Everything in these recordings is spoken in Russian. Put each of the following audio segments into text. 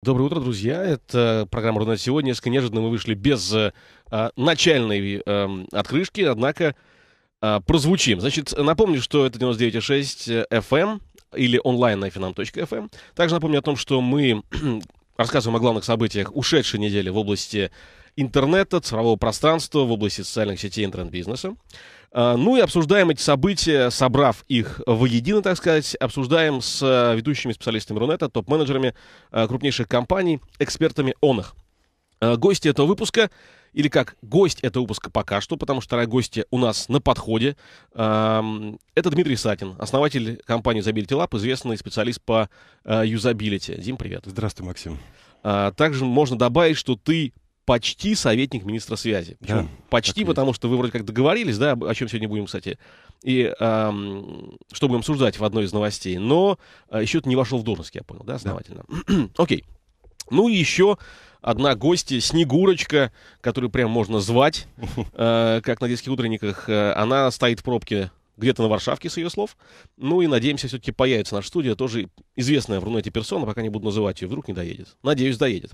Доброе утро, друзья. Это программа «Рунет сегодня». Несколько неожиданно мы вышли без э, а, начальной э, открышки, однако э, прозвучим. Значит, напомню, что это 99,6 FM э, эм или онлайн на fm.fm. Эм Также напомню о том, что мы рассказываем о главных событиях ушедшей недели в области интернета, цифрового пространства, в области социальных сетей интернет-бизнеса. А, ну и обсуждаем эти события, собрав их воедино, так сказать, обсуждаем с э, ведущими специалистами Рунета, топ-менеджерами э, крупнейших компаний, экспертами он а, Гости этого выпуска или как гость этого выпуска пока что, потому что вторая гостья у нас на подходе. Это Дмитрий Сатин, основатель компании Usability Lab, известный специалист по э, юзабилити. Дим, привет. Здравствуй, Максим. А, также можно добавить, что ты почти советник министра связи. Да, почти, потому есть. что вы вроде как договорились, да, о чем сегодня будем, кстати, и эм, что будем обсуждать в одной из новостей. Но э, еще это не вошел в должность, я понял, да, основательно. Да. Окей. Ну и еще одна гостья, Снегурочка, которую прям можно звать, э, как на детских утренниках. Э, она стоит в пробке где-то на Варшавке, с ее слов. Ну и надеемся, все-таки появится наша студия, тоже известная в Рунете персона, пока не буду называть ее, вдруг не доедет. Надеюсь, доедет.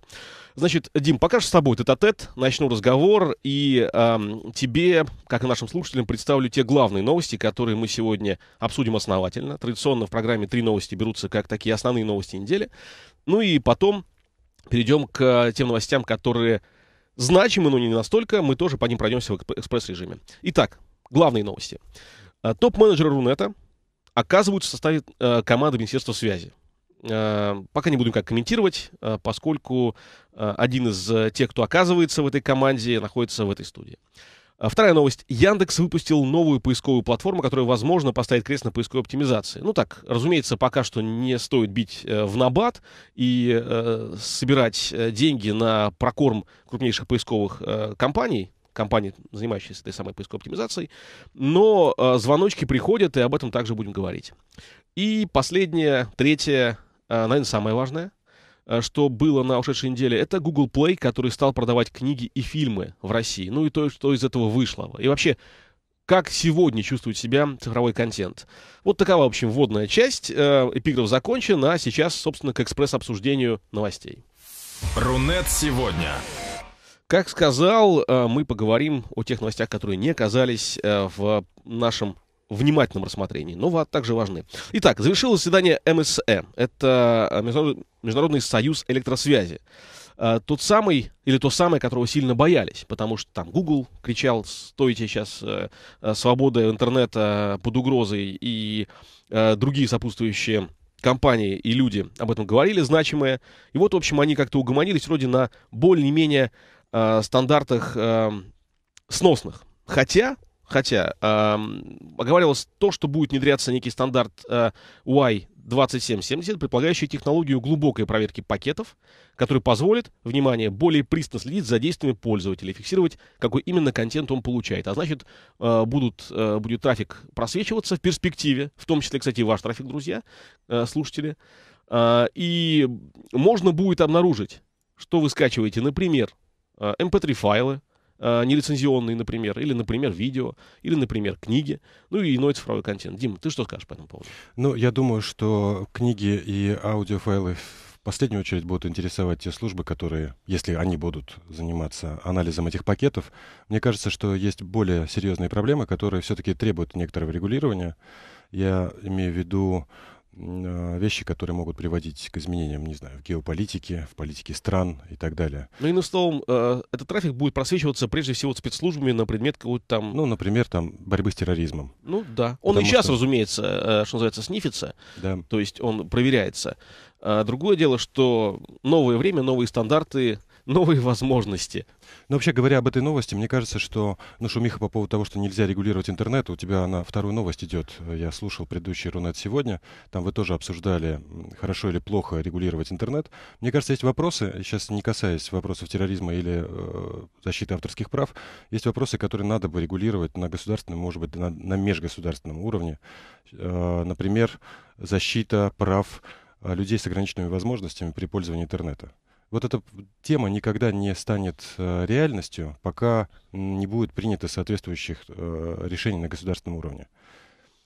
Значит, Дим, пока что с тобой тет а -тет, начну разговор, и эм, тебе, как и нашим слушателям, представлю те главные новости, которые мы сегодня обсудим основательно. Традиционно в программе три новости берутся как такие основные новости недели. Ну и потом перейдем к тем новостям, которые значимы, но не настолько. Мы тоже по ним пройдемся в экспресс-режиме. Итак, главные новости. А, Топ-менеджеры Рунета оказываются в составе э, команды Министерства связи. Э, пока не будем как комментировать, э, поскольку один из тех, кто оказывается в этой команде, находится в этой студии. А, вторая новость. Яндекс выпустил новую поисковую платформу, которая, возможно, поставит крест на поисковой оптимизации. Ну так, разумеется, пока что не стоит бить э, в набат и э, собирать деньги на прокорм крупнейших поисковых э, компаний, компании, занимающейся этой самой поисковой оптимизацией. Но э, звоночки приходят, и об этом также будем говорить. И последнее, третье, э, наверное, самое важное, э, что было на ушедшей неделе, это Google Play, который стал продавать книги и фильмы в России. Ну и то, что из этого вышло. И вообще, как сегодня чувствует себя цифровой контент. Вот такова, в общем, вводная часть. Эпиграф закончен, а сейчас, собственно, к экспресс-обсуждению новостей. Рунет сегодня. Как сказал, э, мы поговорим о тех новостях, которые не оказались э, в нашем внимательном рассмотрении, но также важны. Итак, завершилось заседание МСЭ. Это э, Международный союз электросвязи. Тот самый, или то самое, которого сильно боялись, потому что там Google кричал, стойте сейчас, свобода интернета под угрозой, и другие сопутствующие компании и люди об этом говорили, значимые. И вот, в общем, они как-то угомонились вроде на более-менее э, стандартах э, сносных. Хотя, хотя, э, оговаривалось то, что будет внедряться некий стандарт э, Y2770, предполагающий технологию глубокой проверки пакетов, который позволит, внимание, более присно следить за действиями пользователя, фиксировать, какой именно контент он получает. А значит, э, будут, э, будет трафик просвечиваться в перспективе, в том числе, кстати, ваш трафик, друзья, э, слушатели. Э, и можно будет обнаружить, что вы скачиваете, например, mp3 э, эм файлы, э, нелицензионные, например, или, например, видео, или, например, книги, ну и иной цифровой контент. Дима, ты что скажешь по этому поводу? Ну, я думаю, что книги и аудиофайлы в последнюю очередь будут интересовать те службы, которые, если они будут заниматься анализом этих пакетов, мне кажется, что есть более серьезные проблемы, которые все-таки требуют некоторого регулирования. Я имею в виду а, вещи, которые могут приводить к изменениям, не знаю, в геополитике, в политике стран и так далее. Ну, иным словом, э, этот трафик будет просвечиваться прежде всего спецслужбами на предмет какого-то там... Ну, например, там, борьбы с терроризмом. Ну, да. Он Потому и сейчас, что... разумеется, э, что называется, снифится. Да. То есть он проверяется. А другое дело, что новое время, новые стандарты, новые возможности. Но вообще говоря об этой новости, мне кажется, что ну, шумиха по поводу того, что нельзя регулировать интернет, у тебя она вторую новость идет. Я слушал предыдущий Рунет сегодня, там вы тоже обсуждали, хорошо или плохо регулировать интернет. Мне кажется, есть вопросы, сейчас не касаясь вопросов терроризма или э, защиты авторских прав, есть вопросы, которые надо бы регулировать на государственном, может быть, на, на межгосударственном уровне. Э, например, защита прав э, людей с ограниченными возможностями при пользовании интернета вот эта тема никогда не станет э, реальностью, пока не будет принято соответствующих э, решений на государственном уровне.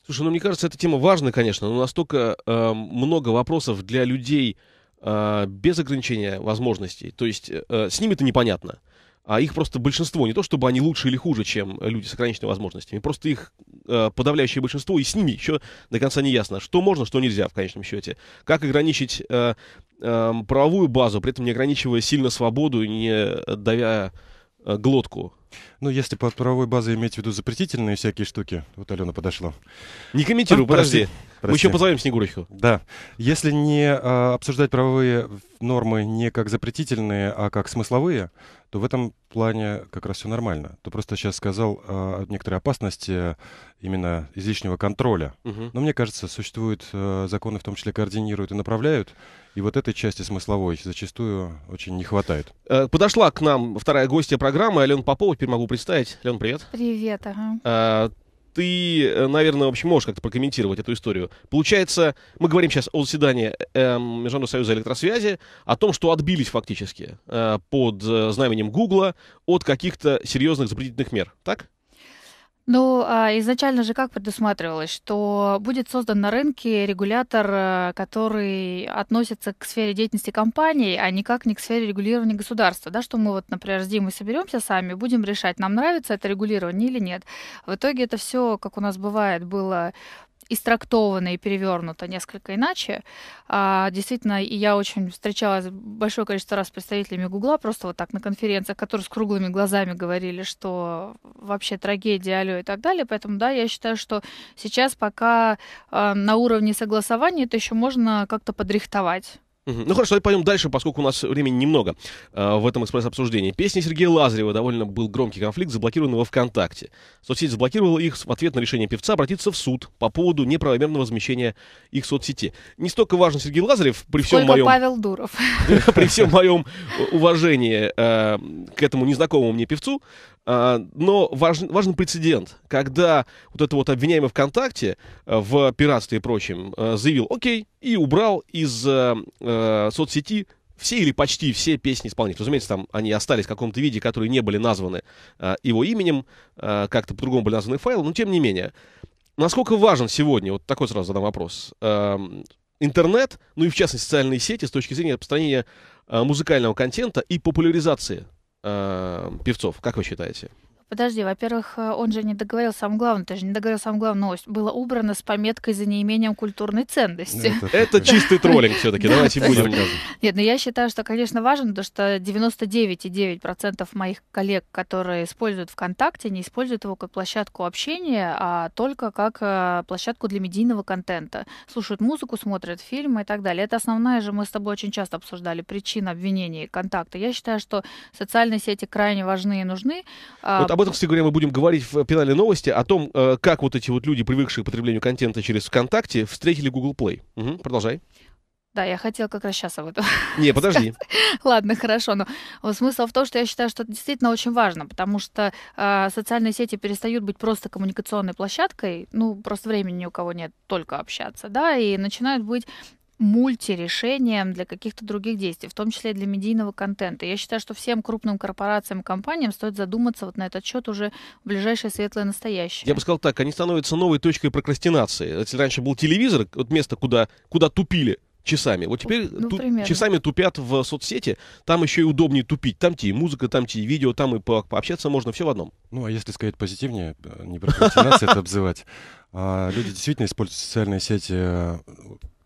Слушай, ну мне кажется, эта тема важна, конечно, но настолько э, много вопросов для людей э, без ограничения возможностей. То есть э, с ними это непонятно а их просто большинство, не то чтобы они лучше или хуже, чем люди с ограниченными возможностями, просто их э, подавляющее большинство, и с ними еще до конца не ясно, что можно, что нельзя в конечном счете. Как ограничить э, э, правовую базу, при этом не ограничивая сильно свободу, не давя э, глотку. Ну, если под правовой базой иметь в виду запретительные всякие штуки, вот Алена подошла. Не комментирую, а, подожди. подожди. Прости. Мы еще позовем Снегурочку. Да. Если не а, обсуждать правовые нормы не как запретительные, а как смысловые, то в этом плане как раз все нормально. Ты просто сейчас сказал о а, некоторой опасности э, именно излишнего контроля. Угу. Но мне кажется, существуют э, законы, в том числе координируют и направляют, и вот этой части смысловой зачастую очень не хватает. Э, подошла к нам вторая гостья программы, Алена Попова, теперь могу представить. Алена, привет. Привет, ага ты, э, наверное, вообще можешь как-то прокомментировать эту историю. Получается, мы говорим сейчас о заседании э, эм, Международного союза электросвязи, о том, что отбились фактически э, под э, знаменем Гугла от каких-то серьезных запретительных мер, так? Ну, а изначально же как предусматривалось, что будет создан на рынке регулятор, э, который относится к сфере деятельности компании, а никак не к сфере регулирования государства, да, что мы вот, например, с Димой соберемся сами, будем решать, нам нравится это регулирование или нет. В итоге это все, как у нас бывает, было истрактовано и перевернуто несколько иначе. А, действительно, и я очень встречалась большое количество раз с представителями Гугла, просто вот так на конференциях, которые с круглыми глазами говорили, что вообще трагедия, алё и так далее. Поэтому, да, я считаю, что сейчас пока а, на уровне согласования это еще можно как-то подрихтовать. Ну хорошо, давай пойдем дальше, поскольку у нас времени немного э, в этом экспресс-обсуждении. Песня Сергея Лазарева довольно был громкий конфликт, заблокированного ВКонтакте. Соцсеть заблокировала их в ответ на решение певца обратиться в суд по поводу неправомерного размещения их соцсети. Не столько важен Сергей Лазарев, при всем Сколько моем... Павел Дуров. При всем моем э, уважении э, к этому незнакомому мне певцу, а, но важен, важен прецедент, когда вот это вот обвиняемый ВКонтакте э, в пиратстве и прочем э, заявил «Окей» и убрал из э, э, соцсети все или почти все песни исполнителей. Разумеется, там они остались в каком-то виде, которые не были названы э, его именем, э, как-то по-другому были названы файлы, но тем не менее. Насколько важен сегодня, вот такой сразу задам вопрос, э, интернет, ну и в частности социальные сети с точки зрения распространения э, музыкального контента и популяризации э, певцов, как вы считаете? Подожди, во-первых, э, он же не договорил самое главное, ты не договорил самое главное, новость было убрано с пометкой за неимением культурной ценности. Ну, это чистый троллинг все-таки, давайте будем. Нет, но ну я считаю, что, конечно, важно, то, что 99,9% моих коллег, которые используют ВКонтакте, не используют его как площадку общения, а только как э, площадку для медийного контента. Слушают музыку, смотрят фильмы и так далее. Это основная же, мы с тобой очень часто обсуждали, причина обвинения контакта. Я считаю, что социальные сети крайне важны. и а, Вот об этом, кстати говоря, мы будем говорить в пенале новости, о том, э, как вот эти вот люди, привыкшие к потреблению контента через ВКонтакте, встретили Google Play. Угу, продолжай. Да, я хотела как раз сейчас об этом. Не, подожди. Ладно, хорошо. Но смысл в том, что я считаю, что это действительно очень важно, потому что э, социальные сети перестают быть просто коммуникационной площадкой, ну, просто времени ни у кого нет только общаться, да, и начинают быть мультирешением для каких-то других действий, в том числе для медийного контента. Я считаю, что всем крупным корпорациям и компаниям стоит задуматься вот на этот счет уже в ближайшее светлое настоящее. Я бы сказал так, они становятся новой точкой прокрастинации. Если раньше был телевизор, вот место, куда, куда тупили, часами. Вот теперь ну, ту- часами тупят в соцсети, там еще и удобнее тупить. Там тебе и музыка, там тебе и видео, там и по- пообщаться можно, все в одном. Ну, а если сказать позитивнее, э, не прокрастинация а это обзывать. А, люди действительно используют социальные сети э,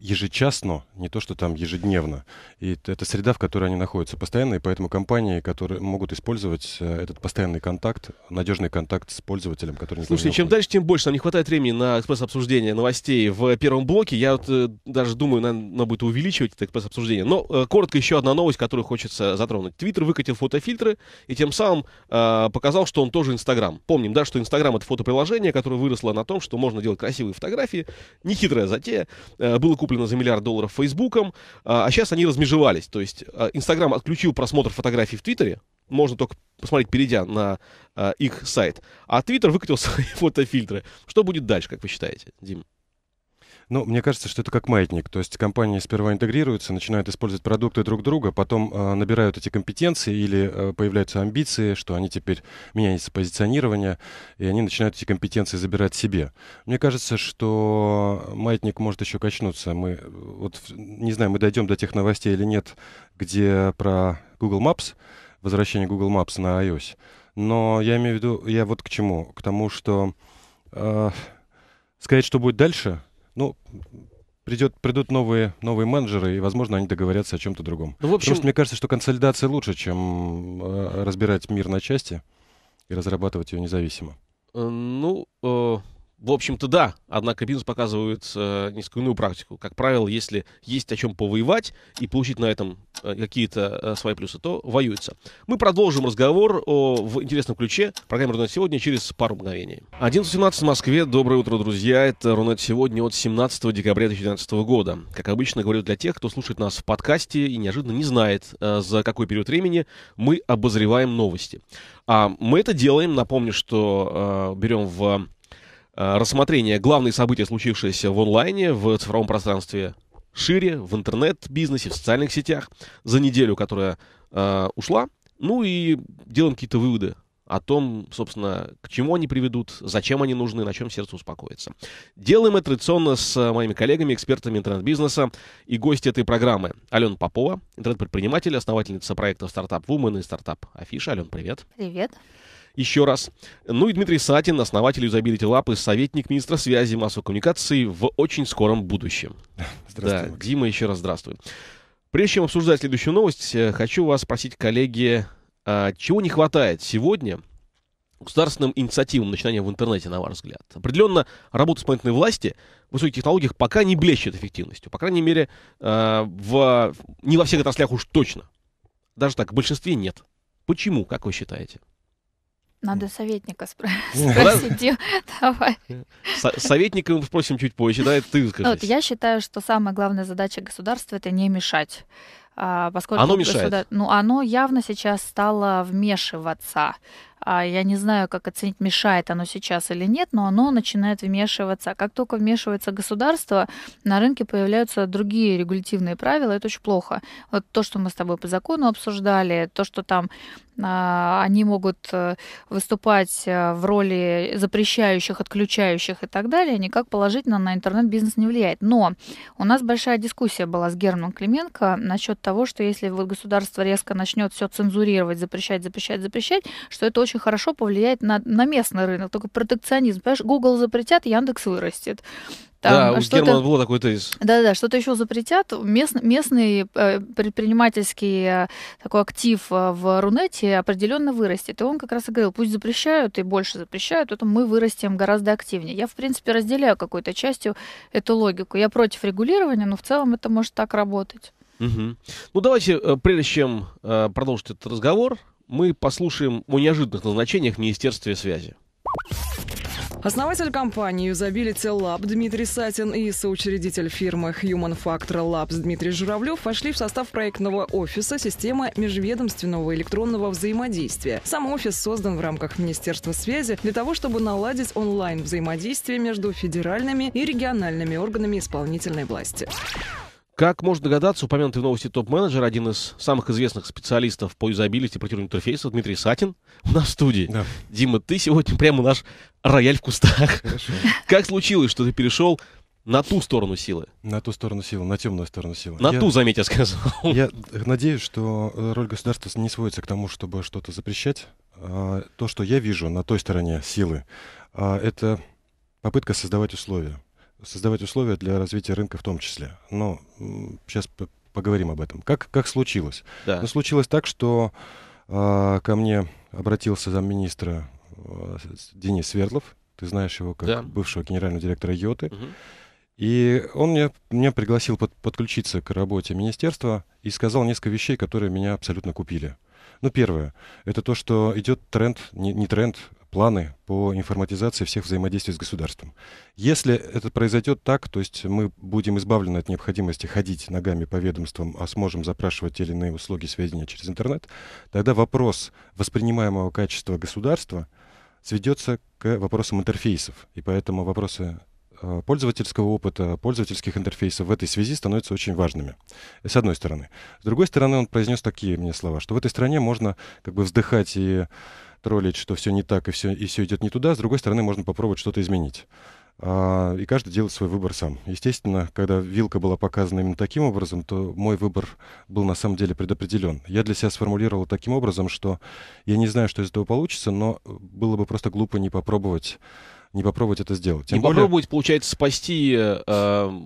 ежечасно, не то что там ежедневно. И это среда, в которой они находятся постоянно, и поэтому компании, которые могут использовать э, этот постоянный контакт, надежный контакт с пользователем, который... Слушай, чем дальше, тем больше. Нам не хватает времени на экспресс-обсуждение новостей в первом блоке. Я вот э, даже думаю, надо, надо будет увеличивать это экспресс-обсуждение. Но э, коротко еще одна новость, которую хочется затронуть. Твиттер выкатил фотофильтры и тем самым э, показал, что он тоже Инстаграм. Помним, да, что Инстаграм — это фотоприложение, которое выросло на том, что можно делать красивые фотографии. Нехитрая затея. Э, было куплено куплено за миллиард долларов Фейсбуком, а, а сейчас они размежевались. То есть а, Инстаграм отключил просмотр фотографий в Твиттере, можно только посмотреть, перейдя на а, их сайт. А Твиттер выкатил свои фотофильтры. Что будет дальше, как вы считаете, Дим? Ну, мне кажется, что это как маятник. То есть компании сперва интегрируются, начинают использовать продукты друг друга, потом э, набирают эти компетенции или э, появляются амбиции, что они теперь меняются позиционирование, и они начинают эти компетенции забирать себе. Мне кажется, что маятник может еще качнуться. Мы э, вот не знаю, мы дойдем до тех новостей или нет, где про Google Maps, возвращение Google Maps на iOS. Но я имею в виду, я вот к чему? К тому, что э, сказать, что будет дальше, ну, придет, придут новые, новые менеджеры, и, возможно, они договорятся о чем-то другом. Ну, в общем... Потому мне кажется, что консолидация лучше, чем э, разбирать мир на части и разрабатывать ее независимо. Э, ну, э, в общем-то, да, однако бизнес показывает э, несколько практику. Как правило, если есть о чем повоевать и получить на этом э, какие-то э, свои плюсы, то воюется. Мы продолжим разговор о, в интересном ключе программе «Рунет сегодня» через пару мгновений. 11.17 в Москве. Доброе утро, друзья. Это «Рунет сегодня» от 17 декабря 2019 года. Как обычно, говорю для тех, кто слушает нас в подкасте и неожиданно не знает, э, за какой период времени мы обозреваем новости. А мы это делаем. Напомню, что э, берем в Э, рассмотрение главных событий, случившихся в онлайне, в цифровом пространстве шире, в интернет-бизнесе, в социальных сетях за неделю, которая э, ушла. Ну и делаем какие-то выводы о том, собственно, к чему они приведут, зачем они нужны, на чем сердце успокоится. Делаем это традиционно с моими коллегами, экспертами интернет-бизнеса и гости этой программы. Алена Попова, интернет-предприниматель, основательница проекта «Стартап Вумен» и «Стартап Афиша». Ален, привет. Привет еще раз. Ну и Дмитрий Сатин, основатель юзабилити лап и советник министра связи и массовой коммуникации в очень скором будущем. Здравствуйте, Да, Дима, еще раз здравствуй. Прежде чем обсуждать следующую новость, э, хочу вас спросить, коллеги, а, чего не хватает сегодня государственным инициативам начинания в интернете, на ваш взгляд? Определенно, работа исполнительной власти в высоких технологиях пока не блещет эффективностью. По крайней мере, э, в, не во всех отраслях уж точно. Даже так, в большинстве нет. Почему, как вы считаете? Надо советника спросить. Давай. Со- советника мы спросим чуть позже, да, ты скажешь. Ну, вот, я считаю, что самая главная задача государства это не мешать. А, поскольку оно мешает. Государ... Ну, оно явно сейчас стало вмешиваться а я не знаю, как оценить, мешает оно сейчас или нет, но оно начинает вмешиваться. А как только вмешивается государство, на рынке появляются другие регулятивные правила, это очень плохо. Вот то, что мы с тобой по закону обсуждали, то, что там а, они могут э, выступать э, в роли запрещающих, отключающих и так далее, никак положительно на интернет-бизнес не влияет. Но у нас большая дискуссия была с Германом Клименко насчет того, что если государство резко начнет все цензурировать, запрещать, запрещать, запрещать, что это очень очень хорошо повлияет на, на местный рынок. Только протекционизм. Понимаешь, Google запретят, Яндекс вырастет. Там да, а у Германа было такой тезис. Да-да, что-то еще запретят. Мест, местный э, предпринимательский э, такой актив э, в Рунете определенно вырастет. И он как раз и говорил, пусть запрещают и больше запрещают, то мы вырастем гораздо активнее. Я, в принципе, разделяю какой-то частью эту логику. Я против регулирования, но в целом это может так работать. Угу. Ну, давайте, э, прежде чем э, продолжить этот разговор, мы послушаем о неожиданных назначениях в Министерстве связи. Основатель компании Usability Lab Дмитрий Сатин и соучредитель фирмы Human Factor Labs Дмитрий Журавлев вошли в состав проектного офиса «Система межведомственного электронного взаимодействия». Сам офис создан в рамках Министерства связи для того, чтобы наладить онлайн взаимодействие между федеральными и региональными органами исполнительной власти. Как можно догадаться, упомянутый в новости топ-менеджер, один из самых известных специалистов по юзабилити против интерфейса, Дмитрий Сатин, у нас в студии. Да. Дима, ты сегодня прямо наш рояль в кустах. Хорошо. Как случилось, что ты перешел на ту сторону силы. На ту сторону силы, на темную сторону силы. На я, ту, заметь, я сказал. Я надеюсь, что э, роль государства не сводится к тому, чтобы что-то запрещать. А, то, что я вижу на той стороне силы, а, это попытка создавать условия создавать условия для развития рынка в том числе. Но сейчас поговорим об этом. Как, как случилось? Да. Ну, случилось так, что э, ко мне обратился замминистра э, Денис Свердлов. Ты знаешь его как да. бывшего генерального директора Йоты. Угу. И он меня, меня пригласил под, подключиться к работе министерства и сказал несколько вещей, которые меня абсолютно купили. Ну, первое, это то, что идет тренд, не, не тренд, планы по информатизации всех взаимодействий с государством. Если это произойдет так, то есть мы будем избавлены от необходимости ходить ногами по ведомствам, а сможем запрашивать те или иные услуги сведения через интернет, тогда вопрос воспринимаемого качества государства сведется к вопросам интерфейсов. И поэтому вопросы э, пользовательского опыта, пользовательских интерфейсов в этой связи становятся очень важными. С одной стороны. С другой стороны, он произнес такие мне слова, что в этой стране можно как бы вздыхать и троллить, что все не так и все, и все идет не туда. С другой стороны, можно попробовать что-то изменить. А, и каждый делает свой выбор сам. Естественно, когда вилка была показана именно таким образом, то мой выбор был на самом деле предопределен. Я для себя сформулировал таким образом, что я не знаю, что из этого получится, но было бы просто глупо не попробовать, не попробовать это сделать. Тем не более... попробовать, получается, спасти э,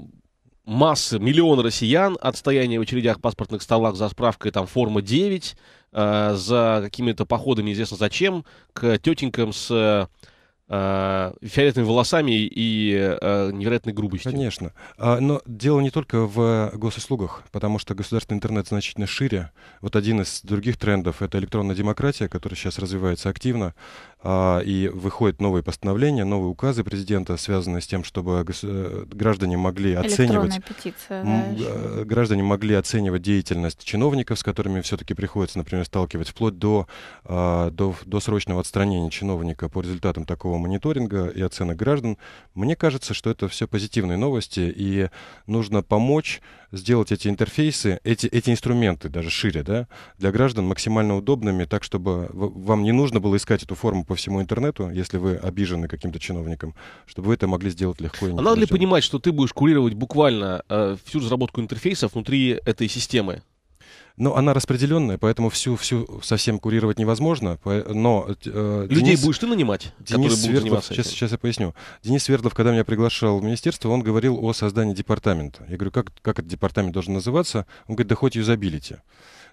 массы, миллион россиян от стояния в очередях паспортных столах за справкой там форма 9 Э, за какими-то походами, известно зачем, к тетенькам с э, фиолетовыми волосами и э, невероятной грубостью. Конечно. А, но дело не только в госуслугах, потому что государственный интернет значительно шире. Вот один из других трендов — это электронная демократия, которая сейчас развивается активно. А, и выходят новые постановления, новые указы президента, связанные с тем, чтобы э, граждане могли оценивать... Петиция, э, граждане могли оценивать деятельность чиновников, с которыми все-таки приходится, например, сталкивать вплоть до, а, до, до срочного отстранения чиновника по результатам такого мониторинга и оценок граждан. Мне кажется, что это все позитивные новости, и нужно помочь сделать эти интерфейсы, эти, эти инструменты даже шире, да, для граждан максимально удобными, так, чтобы вам не нужно было искать эту форму по всему интернету, если вы обижены каким-то чиновником, чтобы вы это могли сделать легко. И а надо ли понимать, что ты будешь курировать буквально э, всю разработку интерфейса внутри этой системы? Но она распределенная, поэтому всю, всю совсем курировать невозможно. Но, э, Людей Денис, будешь ты нанимать, Денис будут Свердлов, сейчас, этим. сейчас я поясню. Денис Свердлов, когда меня приглашал в министерство, он говорил о создании департамента. Я говорю, как, как этот департамент должен называться? Он говорит, да хоть юзабилити.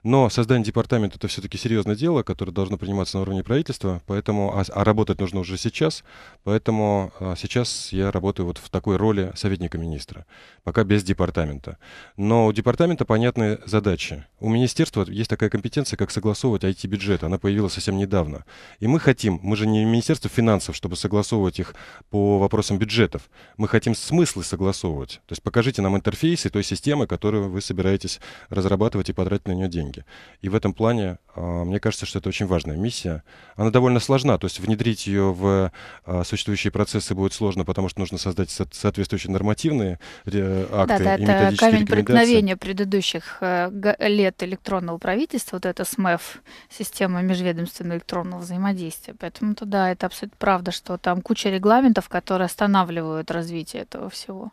Но создание департамента — это все-таки серьезное дело, которое должно приниматься на уровне правительства, поэтому, а, а работать нужно уже сейчас, поэтому а, сейчас я работаю вот в такой роли советника министра, пока без департамента. Но у департамента понятные задачи. У министерства есть такая компетенция, как согласовывать IT-бюджет, она появилась совсем недавно. И мы хотим, мы же не Министерство финансов, чтобы согласовывать их по вопросам бюджетов, мы хотим смыслы согласовывать. То есть покажите нам интерфейсы той системы, которую вы собираетесь разрабатывать и потратить на нее деньги маркетинге. И в этом плане, а, мне кажется, что это очень важная миссия. Она довольно сложна, то есть внедрить ее в а, существующие процессы будет сложно, потому что нужно создать соответствующие нормативные э, акты да, да, и это камень преткновения предыдущих э, лет электронного правительства, вот это СМЭФ, система межведомственного электронного взаимодействия. Поэтому, да, это абсолютно правда, что там куча регламентов, которые останавливают развитие этого всего.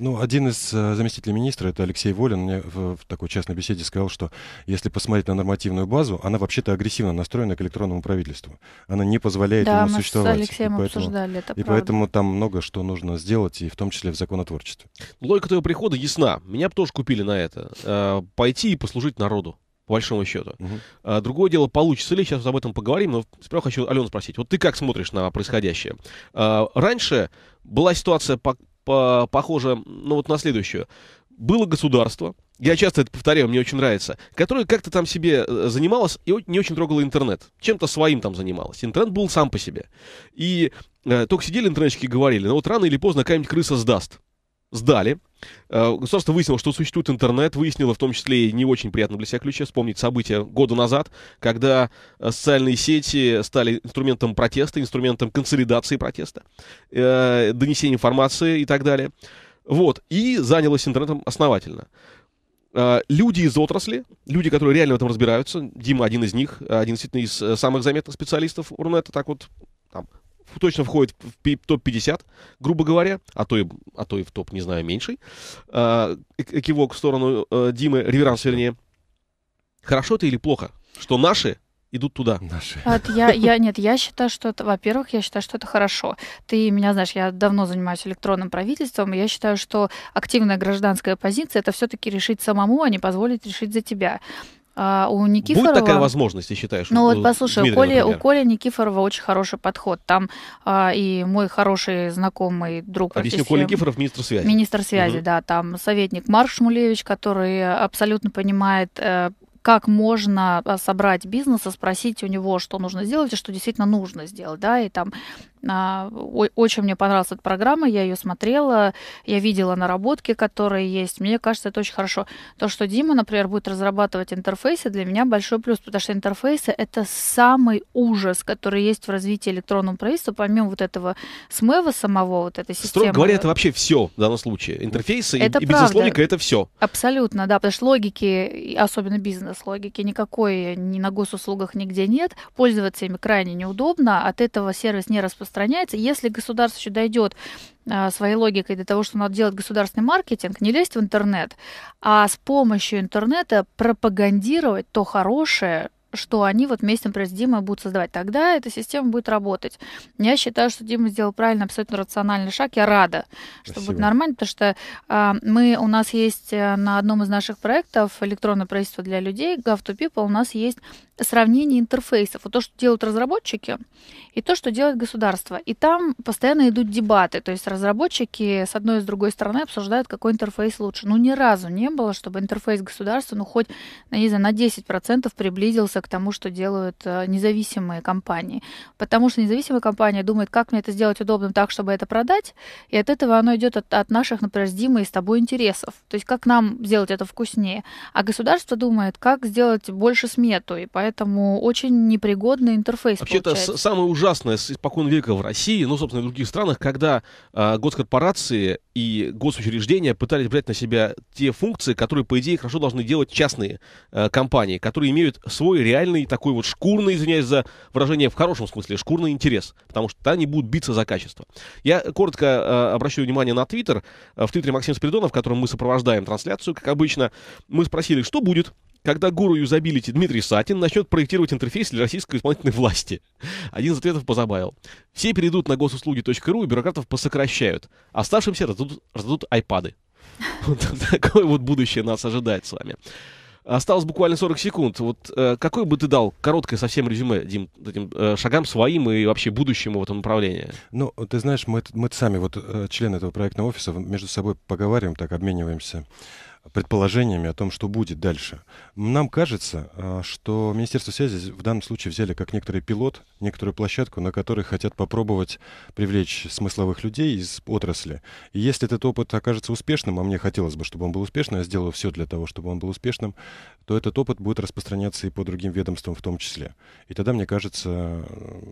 Ну, один из э, заместителей министра, это Алексей Волин, мне в, в такой частной беседе сказал, что если посмотреть на нормативную базу, она вообще-то агрессивно настроена к электронному правительству. Она не позволяет да, ему мы существовать. С Алексеем и поэтому, обсуждали, это и правда. поэтому там много что нужно сделать, и в том числе в законотворчестве. Логика твоего прихода ясна. Меня бы тоже купили на это. Э, пойти и послужить народу по большому счету. Угу. А, другое дело, получится ли, сейчас об этом поговорим, но сперва хочу Алену спросить. Вот ты как смотришь на происходящее? А, раньше была ситуация по похоже, ну, вот на следующую. Было государство, я часто это повторяю, мне очень нравится, которое как-то там себе э, занималось и не очень трогала интернет. Чем-то своим там занималась. Интернет был сам по себе. И э, только сидели интернетчики и говорили, ну вот рано или поздно какая-нибудь крыса сдаст сдали. Э, государство выяснило, что существует интернет, выяснило в том числе и не очень приятно для себя ключе вспомнить события года назад, когда э, социальные сети стали инструментом протеста, инструментом консолидации протеста, э, донесения информации и так далее. Вот, и занялось интернетом основательно. Люди из отрасли, люди, которые реально в этом разбираются, Дима один из них, один действительно из самых заметных специалистов Урнета, так вот там, точно входит в топ-50, грубо говоря, а то и, а то и в топ, не знаю, меньший. А, э, кивок в сторону э, Димы, реверанс вернее. Хорошо это или плохо, что наши идут туда. Наши. От, я, я, нет, я считаю, что это, во-первых, я считаю, что это хорошо. Ты меня знаешь, я давно занимаюсь электронным правительством, и я считаю, что активная гражданская позиция это все-таки решить самому, а не позволить решить за тебя. А у Никифорова... Будет такая возможность, ты считаешь? Ну вот послушай, у Коли, у Коли Никифорова очень хороший подход. Там а, и мой хороший знакомый друг... Объясню, Коля Никифоров, министр связи. Министр связи, угу. да. Там советник Марк Шмулевич, который абсолютно понимает э, как можно а, собрать бизнес и спросить у него, что нужно сделать и что действительно нужно сделать, да, и там а, очень мне понравилась эта программа, я ее смотрела, я видела наработки, которые есть. Мне кажется, это очень хорошо. То, что Дима, например, будет разрабатывать интерфейсы, для меня большой плюс, потому что интерфейсы — это самый ужас, который есть в развитии электронного правительства, помимо вот этого СМЭВа самого, вот этой системы. Строго говоря, это вообще все в данном случае. Интерфейсы это и, и бизнес-логика — это все. Абсолютно, да, потому что логики, особенно бизнес бизнес логики никакой ни на госуслугах нигде нет. Пользоваться ими крайне неудобно, от этого сервис не распространяется. Если государство еще дойдет а, своей логикой для того, что надо делать государственный маркетинг, не лезть в интернет, а с помощью интернета пропагандировать то хорошее, что они вот вместе, например, с Димой будут создавать. Тогда эта система будет работать. Я считаю, что Дима сделал правильно, абсолютно рациональный шаг. Я рада, что будет нормально, потому что э, мы, у нас есть э, на одном из наших проектов электронное правительство для людей, Gov2People, у нас есть сравнение интерфейсов. Вот то, что делают разработчики, и то, что делает государство. И там постоянно идут дебаты. То есть разработчики с одной и с другой стороны обсуждают, какой интерфейс лучше. Ну, ни разу не было, чтобы интерфейс государства, ну, хоть, я не знаю, на 10% приблизился к тому, что делают э, независимые компании. Потому что независимая компания думает, как мне это сделать удобным так, чтобы это продать, и от этого оно идет от, от наших, например, с Димой и с тобой интересов. То есть как нам сделать это вкуснее. А государство думает, как сделать больше смету, и поэтому очень непригодный интерфейс Вообще-то самое ужасное с испокон века в России, ну, собственно, и в других странах, когда э, госкорпорации и госучреждения пытались брать на себя те функции, которые, по идее, хорошо должны делать частные э, компании, которые имеют свой реальный такой вот шкурный, извиняюсь за выражение в хорошем смысле, шкурный интерес, потому что они будут биться за качество. Я коротко э, обращу внимание на Твиттер. Э, в Твиттере Максим Спиридонов, котором мы сопровождаем трансляцию, как обычно, мы спросили, что будет, когда гуру юзабилити Дмитрий Сатин начнет проектировать интерфейс для российской исполнительной власти. Один из ответов позабавил. Все перейдут на госуслуги.ру и бюрократов посокращают. Оставшимся раздадут, раздадут айпады. Вот такое вот будущее нас ожидает с вами. Осталось буквально 40 секунд. Вот э, какой бы ты дал короткое совсем резюме, Дим, этим э, шагам своим и вообще будущему в этом направлении? Ну, ты знаешь, мы, мы сами, вот э, члены этого проектного офиса, между собой поговариваем, так обмениваемся предположениями о том, что будет дальше. Нам кажется, а, что Министерство связи в данном случае взяли как некоторый пилот, некоторую площадку, на которой хотят попробовать привлечь смысловых людей из отрасли. И если этот опыт окажется успешным, а мне хотелось бы, чтобы он был успешным, я сделаю все для того, чтобы он был успешным, то этот опыт будет распространяться и по другим ведомствам в том числе. И тогда, мне кажется,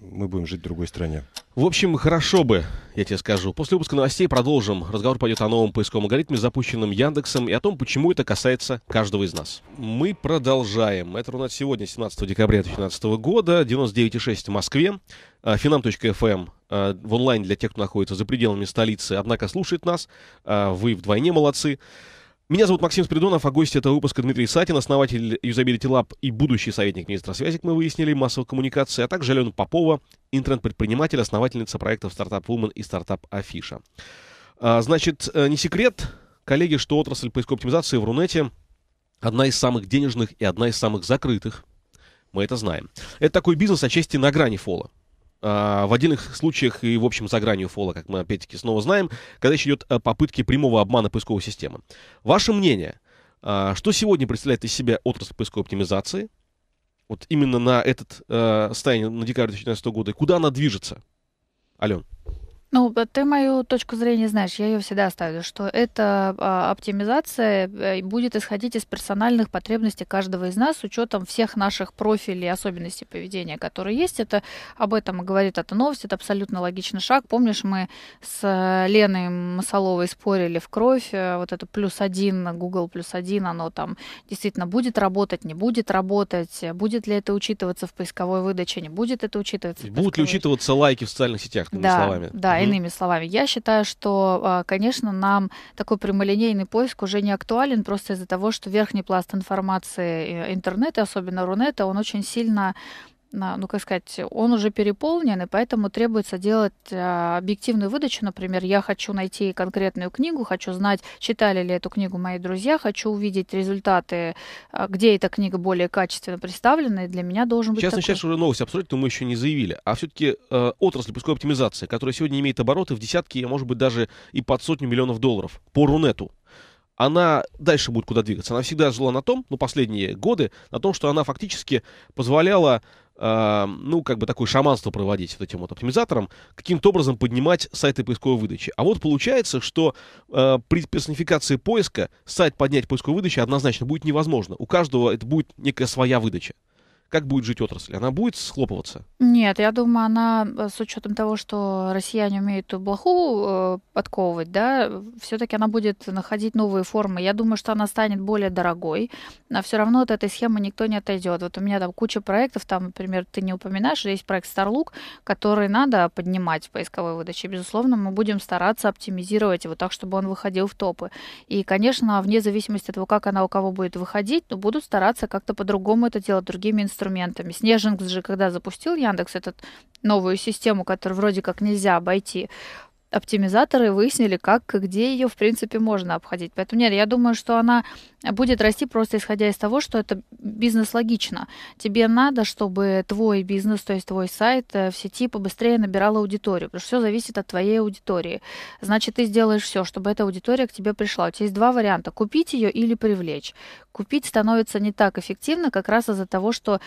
мы будем жить в другой стране. В общем, хорошо бы, я тебе скажу. После выпуска новостей продолжим. Разговор пойдет о новом поисковом алгоритме, запущенном Яндексом, и о том, почему это касается каждого из нас. Мы продолжаем. Это у нас сегодня, 17 декабря 2012 года, 99,6 в Москве, а, Финам.фм эм, а, в онлайн для тех, кто находится за пределами столицы, однако слушает нас. А, вы вдвойне молодцы. Меня зовут Максим Спиридонов, а гость этого выпуска Дмитрий Сатин, основатель Usability Lab и будущий советник министра связи, как мы выяснили, массовой коммуникации, а также Алена Попова, интернет-предприниматель, основательница проектов Startup Woman и Startup Афиша. А, значит, э, не секрет, коллеги, что отрасль поисковой оптимизации в Рунете одна из самых денежных и одна из самых закрытых. Мы это знаем. Это такой бизнес отчасти на грани фола. А, в отдельных случаях и, в общем, за гранью фола, как мы опять-таки снова знаем, когда речь идет о попытке прямого обмана поисковой системы. Ваше мнение, а, что сегодня представляет из себя отрасль поисковой оптимизации, вот именно на этот э, состояние на декабрь 2019 года, и куда она движется? Ален. Ну, ты мою точку зрения знаешь, я ее всегда ставлю, что эта оптимизация э, будет исходить из персональных потребностей каждого из нас с учетом всех наших профилей особенностей поведения, которые есть. Это об этом говорит эта новость, это абсолютно логичный шаг. Помнишь, мы с э, Леной Масоловой спорили в кровь, э, вот это плюс один, Google плюс один, оно там действительно будет работать, не будет работать, будет ли это учитываться в поисковой выдаче, не будет это учитываться. Будут ли учитываться лайки в социальных сетях, да, словами. Да, да, иными словами. Я считаю, что, а, конечно, нам такой прямолинейный поиск уже не актуален просто из-за того, что верхний пласт информации э, интернета, особенно Рунета, он очень сильно ну, как сказать, он уже переполнен, и поэтому требуется делать а, объективную выдачу. Например, я хочу найти конкретную книгу, хочу знать, читали ли эту книгу мои друзья, хочу увидеть результаты, а, где эта книга более качественно представлена, и для меня должен быть Сейчас такой. начнешь уже новость обсудить, но мы еще не заявили. А все-таки э, отрасль пусковой оптимизации, которая сегодня имеет обороты в десятки, а может быть даже и под сотню миллионов долларов по Рунету она дальше будет куда двигаться. Она всегда жила на том, ну, последние годы, на том, что она фактически позволяла, э, ну, как бы такое шаманство проводить вот этим вот оптимизатором, каким-то образом поднимать сайты поисковой выдачи. А вот получается, что э, при персонификации поиска сайт поднять поисковой выдачи однозначно будет невозможно. У каждого это будет некая своя выдача как будет жить отрасль? Она будет схлопываться? Нет, я думаю, она э, с учетом того, что россияне умеют блоху э, подковывать, да, все-таки она будет находить новые формы. Я думаю, что она станет более дорогой, но все равно от этой схемы никто не отойдет. Вот у меня там куча проектов, там, например, ты не упоминаешь, есть проект Starlook, который надо поднимать в поисковой выдаче. Безусловно, мы будем стараться оптимизировать его так, чтобы он выходил в топы. И, конечно, вне зависимости от того, как она у кого будет выходить, но будут стараться как-то по-другому это делать другими инструментами инструментами. Снежинг же, когда запустил Яндекс, этот новую систему, которую вроде как нельзя обойти, оптимизаторы выяснили, как, и где ее, в принципе, можно обходить. Поэтому нет, я думаю, что она будет расти просто исходя из того, что это бизнес логично. Тебе надо, чтобы твой бизнес, то есть твой сайт э, в сети побыстрее набирал аудиторию, потому что все зависит от твоей аудитории. Значит, ты сделаешь все, чтобы эта аудитория к тебе пришла. У тебя есть два варианта, купить ее или привлечь. Купить становится не так эффективно как раз из-за того, что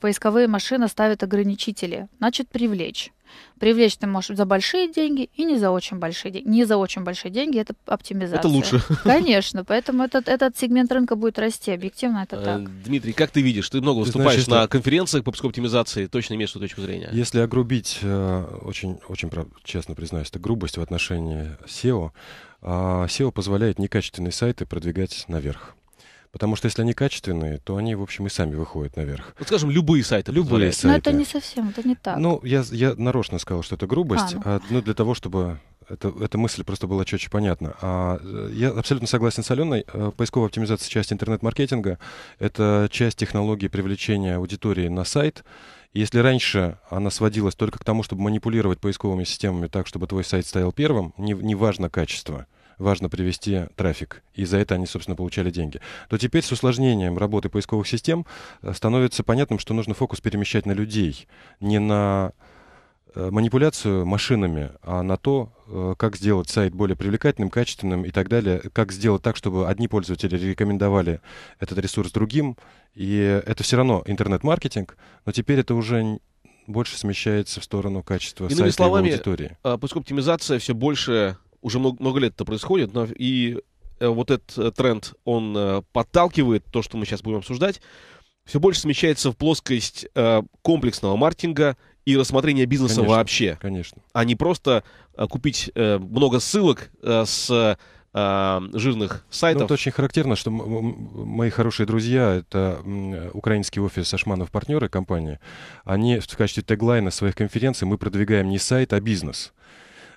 поисковые машины ставят ограничители. Значит, привлечь. Привлечь ты можешь за большие деньги и не за очень большие деньги. Не за очень большие деньги это оптимизация. Это лучше. Конечно, поэтому этот, этот сегмент рынка будет расти, объективно это э, так. Дмитрий, как ты видишь? Ты много выступаешь на конференциях по оптимизации, точно имеешь эту точку зрения. Если огрубить, э, очень, очень честно признаюсь, это грубость в отношении SEO, а, SEO позволяет некачественные сайты продвигать наверх. Потому что если они качественные, то они, в общем, и сами выходят наверх. Вот скажем, любые сайты. Любые сайты. Но это не совсем, это не так. Ну, я, я нарочно сказал, что это грубость, а, ну. А, ну, для того, чтобы это, эта мысль просто была четче понятна. А, э, я абсолютно согласен с Аленой. Э, поисковая оптимизация — часть интернет-маркетинга. Это часть технологии привлечения аудитории на сайт. Если раньше она сводилась только к тому, чтобы манипулировать поисковыми системами так, чтобы твой сайт стоял первым, неважно не, не качество — важно привести трафик, и за это они, собственно, получали деньги, то теперь с усложнением работы поисковых систем э, становится понятным, что нужно фокус перемещать на людей, не на э, манипуляцию машинами, а на то, э, как сделать сайт более привлекательным, качественным и так далее, как сделать так, чтобы одни пользователи рекомендовали этот ресурс другим. И это все равно интернет-маркетинг, но теперь это уже больше смещается в сторону качества Иными сайта словами, и аудитории. Пускай оптимизация все больше уже много, много лет это происходит, но и э, вот этот э, тренд, он э, подталкивает то, что мы сейчас будем обсуждать, все больше смещается в плоскость комплексного маркетинга и рассмотрения бизнеса конечно, вообще. Конечно. А не просто купить много ссылок с жирных сайтов. Ну, это очень характерно, что мои хорошие друзья, это украинский офис Ашманов партнеры компании, они в качестве теглайна своих конференций мы продвигаем не сайт, а бизнес.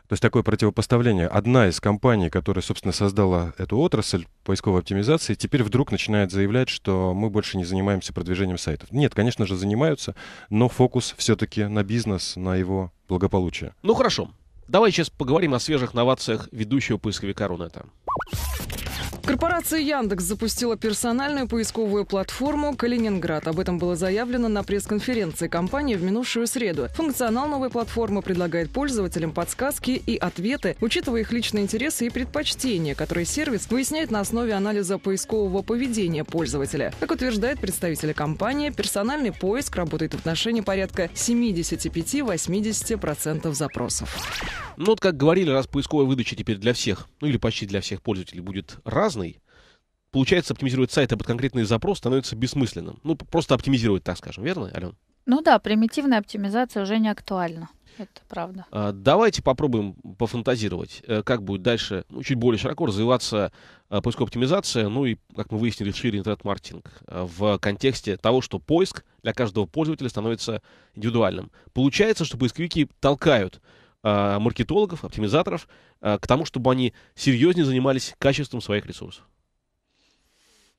То есть такое противопоставление. Одна из компаний, которая, собственно, создала эту отрасль поисковой оптимизации, теперь вдруг начинает заявлять, что мы больше не занимаемся продвижением сайтов. Нет, конечно же, занимаются, но фокус все-таки на бизнес, на его благополучие. Ну хорошо. Давай сейчас поговорим о свежих новациях ведущего поисковика Рунета. Корпорация Яндекс запустила персональную поисковую платформу «Калининград». Об этом было заявлено на пресс-конференции компании в минувшую среду. Функционал новой платформы предлагает пользователям подсказки и ответы, учитывая их личные интересы и предпочтения, которые сервис выясняет на основе анализа поискового поведения пользователя. Как утверждает представитель компании, персональный поиск работает в отношении порядка 75-80% запросов. Ну вот, как говорили, раз поисковая выдача теперь для всех, ну или почти для всех пользователей будет разной, разный, получается оптимизировать сайты под конкретный запрос становится бессмысленным. Ну, просто оптимизировать, так скажем, верно, Ален? Ну да, примитивная оптимизация уже не актуальна. Это правда. А, давайте попробуем пофантазировать, э, как будет дальше, ну, чуть более широко развиваться а, э, поисковая оптимизация, ну и, как мы выяснили, шире интернет-маркетинг э, в контексте того, что поиск для каждого пользователя становится индивидуальным. Получается, что поисковики толкают Э, маркетологов, оптимизаторов э, к тому, чтобы они серьезнее занимались качеством своих ресурсов?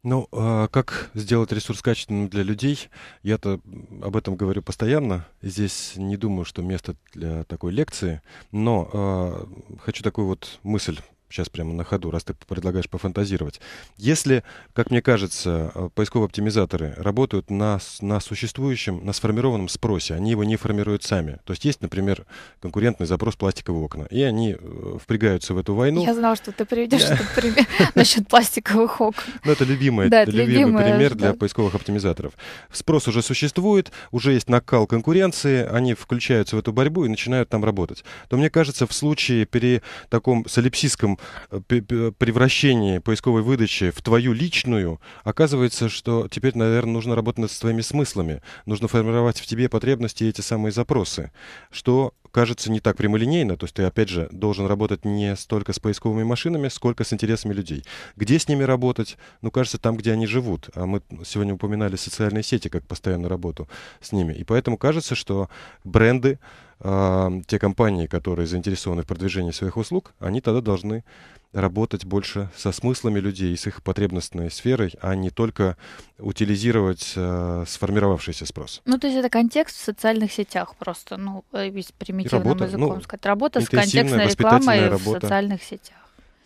Ну, э, как сделать ресурс качественным для людей? Я-то об этом говорю постоянно. Здесь не думаю, что место для такой лекции, но хочу такую вот мысль сейчас прямо на ходу, раз ты предлагаешь пофантазировать. Если, как мне кажется, э, поисковые оптимизаторы работают на, на существующем, на сформированном спросе, они его не формируют сами. То есть есть, например, конкурентный запрос пластикового окна, и они э, впрягаются в эту войну. Я знала, что ты приведешь этот пример насчет пластиковых окон. Ну, это любимый, да, это любимый пример для поисковых оптимизаторов. Спрос уже существует, уже есть накал конкуренции, они включаются в эту борьбу и начинают там работать. То мне кажется, в случае при таком солипсистском таком э, превращении поисковой выдачи в твою личную, оказывается, что теперь, наверное, нужно работать над своими смыслами. Нужно формировать в тебе потребности и эти самые запросы, что кажется не так прямолинейно. То есть ты, опять же, должен работать не столько с поисковыми машинами, сколько с интересами людей. Где с ними работать? Ну, кажется, там, где они живут. А мы сегодня упоминали социальные сети как постоянную работу с ними. И поэтому кажется, что бренды а, те компании, которые заинтересованы в продвижении своих услуг, они тогда должны работать больше со смыслами людей и с их потребностной сферой, а не только утилизировать э, сформировавшийся спрос. Ну, то есть это контекст в социальных сетях просто, ну, без э, примитивным работа, языком ну, сказать. Работа с контекстной рекламой работа в социальных сетях.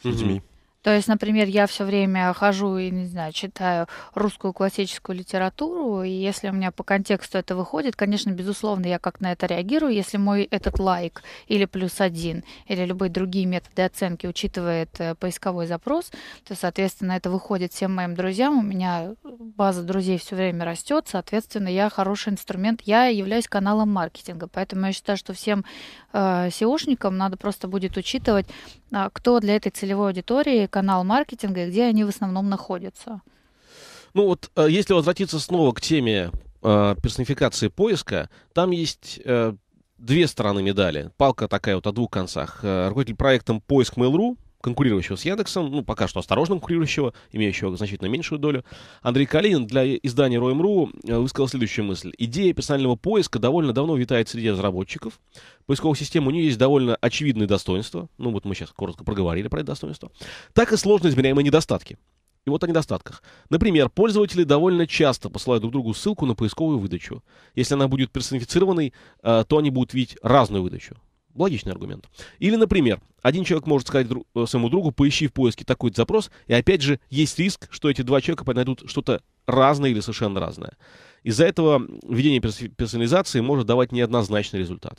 С людьми. То есть, например, я все время хожу и, не знаю, читаю русскую классическую литературу, и если у меня по контексту это выходит, конечно, безусловно, я как на это реагирую. Если мой этот лайк или плюс один, или любые другие методы оценки учитывает э, поисковой запрос, то, соответственно, это выходит всем моим друзьям. У меня база друзей все время растет, соответственно, я хороший инструмент. Я являюсь каналом маркетинга, поэтому я считаю, что всем э, SEOшникам надо просто будет учитывать а кто для этой целевой аудитории канал маркетинга и где они в основном находятся? Ну вот, э, если возвратиться снова к теме э, персонификации поиска, там есть э, две стороны медали. Палка такая вот о двух концах. Э, руководитель проектом «Поиск Mail.ru», конкурирующего с Яндексом, ну, пока что осторожно конкурирующего, имеющего значительно меньшую долю, Андрей Калинин для издания Roam.ru э, высказал следующую мысль. Идея персонального поиска довольно давно витает среди разработчиков. Поисковых систем у нее есть довольно очевидные достоинства. Ну, вот мы сейчас коротко проговорили про это достоинство. Так и сложно измеряемые недостатки. И вот о недостатках. Например, пользователи довольно часто посылают друг другу ссылку на поисковую выдачу. Если она будет персонифицированной, э, то они будут видеть разную выдачу. Логичный аргумент. Или, например, один человек может сказать э, своему другу, поищи в поиске такой-то запрос, и опять же, есть риск, что эти два человека найдут что-то разное или совершенно разное. Из-за этого введение персонализации может давать неоднозначный результат.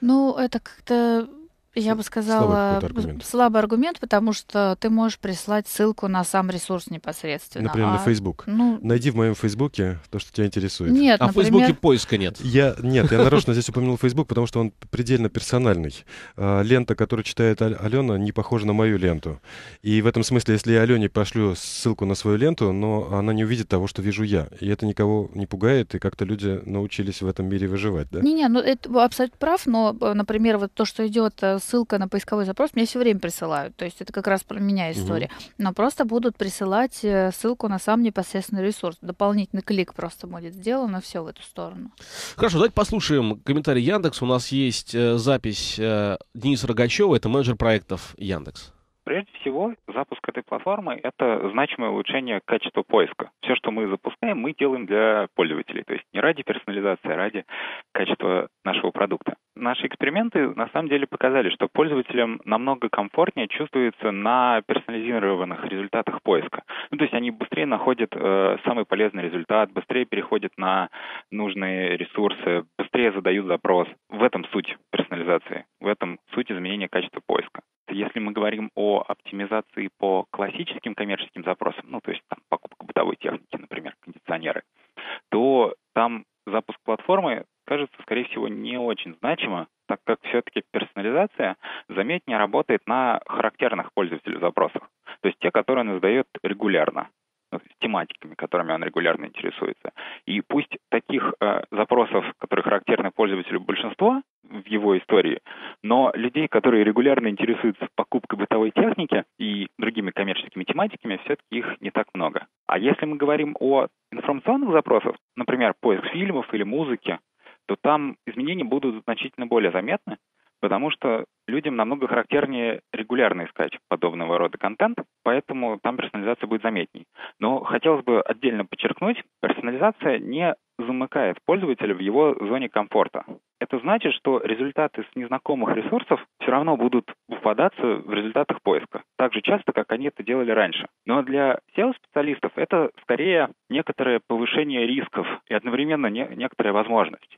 Ну, это как-то я бы сказала, слабый аргумент. слабый аргумент, потому что ты можешь прислать ссылку на сам ресурс непосредственно. Например, а, на Facebook. Ну... Найди в моем Фейсбуке то, что тебя интересует. Нет, а например... в Фейсбуке поиска нет. Я, нет, я нарочно здесь упомянул Facebook, потому что он предельно персональный. А, лента, которую читает Алена, не похожа на мою ленту. И в этом смысле, если я Алене пошлю ссылку на свою ленту, но она не увидит того, что вижу я. И это никого не пугает, и как-то люди научились в этом мире выживать, да? Не-не, ну это абсолютно прав, но, например, вот то, что идет э, ссылка на поисковой запрос, мне все время присылают. То есть это как раз про меня история. Угу. Но просто будут присылать э, ссылку на сам непосредственный ресурс. Дополнительный клик просто будет сделан, и все в эту сторону. Хорошо, давайте послушаем комментарий Яндекс. У нас есть э, запись э, Дениса Рогачева, это менеджер проектов Яндекс. Прежде всего, запуск этой платформы — это значимое улучшение качества поиска. Все, что мы запускаем, мы делаем для пользователей. То есть не ради персонализации, а ради качества нашего продукта. Наши эксперименты на самом деле показали, что пользователям намного комфортнее чувствуется на персонализированных результатах поиска. Ну, то есть они быстрее находят э, самый полезный результат, быстрее переходят на нужные ресурсы, быстрее задают запрос. В этом суть персонализации, в этом суть изменения качества поиска. Если мы говорим о по оптимизации по классическим коммерческим запросам, ну, то есть там, покупка бытовой техники, например, кондиционеры, то там запуск платформы кажется, скорее всего, не очень значимо, так как все-таки персонализация заметнее работает на характерных пользователей запросов, то есть те, которые он задает регулярно. Ну, с тематиками, которыми он регулярно интересуется. И пусть таких э, запросов, которые характерны пользователю большинства в его истории, но людей, которые регулярно интересуются покупкой бытовой техники и другими коммерческими тематиками, все-таки их не так много. А если мы говорим о информационных запросах, например, поиск фильмов или музыки, то там изменения будут значительно более заметны, потому что людям намного характернее регулярно искать подобного рода контент, поэтому там персонализация будет заметней. Но хотелось бы отдельно подчеркнуть, персонализация не замыкает пользователя в его зоне комфорта. Это значит, что результаты с незнакомых ресурсов все равно будут попадаться в результатах поиска, так же часто, как они это делали раньше. Но для SEO-специалистов это скорее некоторое повышение рисков и одновременно не, некоторая возможность.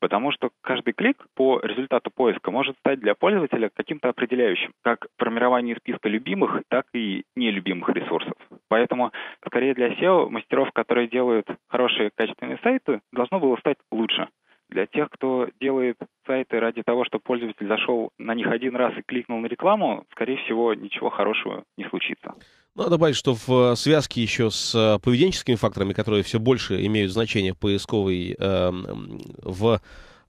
Потому что каждый клик по результату поиска может стать для пользователя каким-то определяющим, как формирование списка любимых, так и нелюбимых ресурсов. Поэтому, скорее для SEO, мастеров, которые делают хорошие качественные сайты, должно было стать лучше. Для тех, кто делает сайты ради того, чтобы пользователь зашел на них один раз и кликнул на рекламу, скорее всего, ничего хорошего не случится. Надо ну, добавить, что в э, связке еще с э, поведенческими факторами, которые все больше имеют значение поисковой, э, в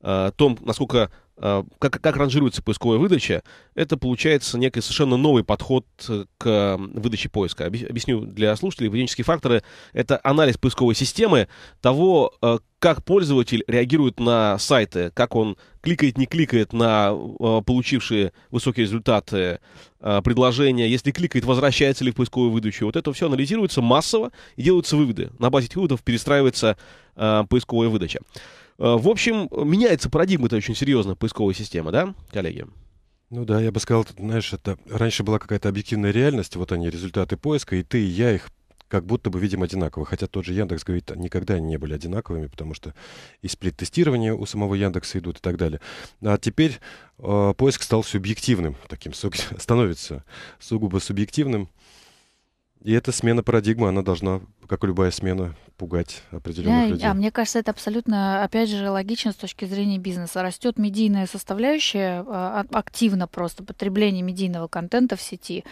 Э, том, насколько э, как, как ранжируется поисковая выдача, это получается некий совершенно новый подход э, к выдаче поиска. Объясню для слушателей, поведенческие факторы — это анализ поисковой системы того, как пользователь реагирует на сайты, как он кликает, не кликает на получившие высокие результаты предложения, если кликает, возвращается ли в поисковую выдачу. Вот это все анализируется массово и делаются выводы. На базе этих выводов перестраивается поисковая выдача. Э, в общем, меняется парадигма то очень серьезно, поисковая система, да, коллеги? Ну да, я бы сказал, знаешь, это раньше была какая-то объективная реальность, вот они, результаты поиска, и ты, и я их как будто бы видим одинаково. Хотя тот же Яндекс говорит, «А, никогда они не были одинаковыми, потому что и сплит-тестирования у самого Яндекса идут и так далее. А теперь э, поиск стал субъективным, таким становится сугубо субъективным. И эта смена парадигмы, она должна, как и любая смена, пугать определенных да, людей. А мне кажется, это абсолютно, опять же, логично с точки зрения бизнеса. Растет медийная составляющая, а, а, активно просто потребление медийного контента в сети.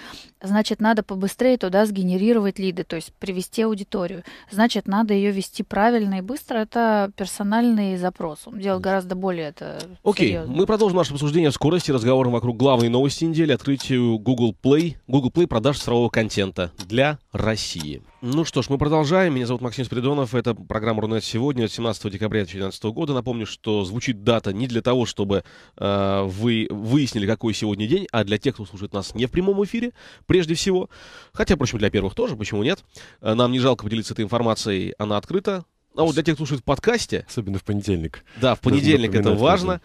Значит, надо побыстрее туда сгенерировать лиды, то есть привести аудиторию. Значит, надо ее вести правильно и быстро. Это персональный запрос. Он делает гораздо более это Окей, серьезно. мы продолжим наше обсуждение в скорости, разговором вокруг главной новости недели, открытию Google Play, Google Play продаж сырого контента для для России. Ну что ж, мы продолжаем. Меня зовут Максим Спиридонов. Это программа «Рунет сегодня» от 17 декабря 2019 года. Напомню, что звучит дата не для того, чтобы э, вы выяснили, какой сегодня день, а для тех, кто слушает нас не в прямом эфире, прежде всего. Хотя, впрочем, для первых тоже, почему нет. Э, нам не жалко поделиться этой информацией, она открыта а вот для тех, кто слушает в подкасте... Особенно в понедельник. Да, в понедельник это важно.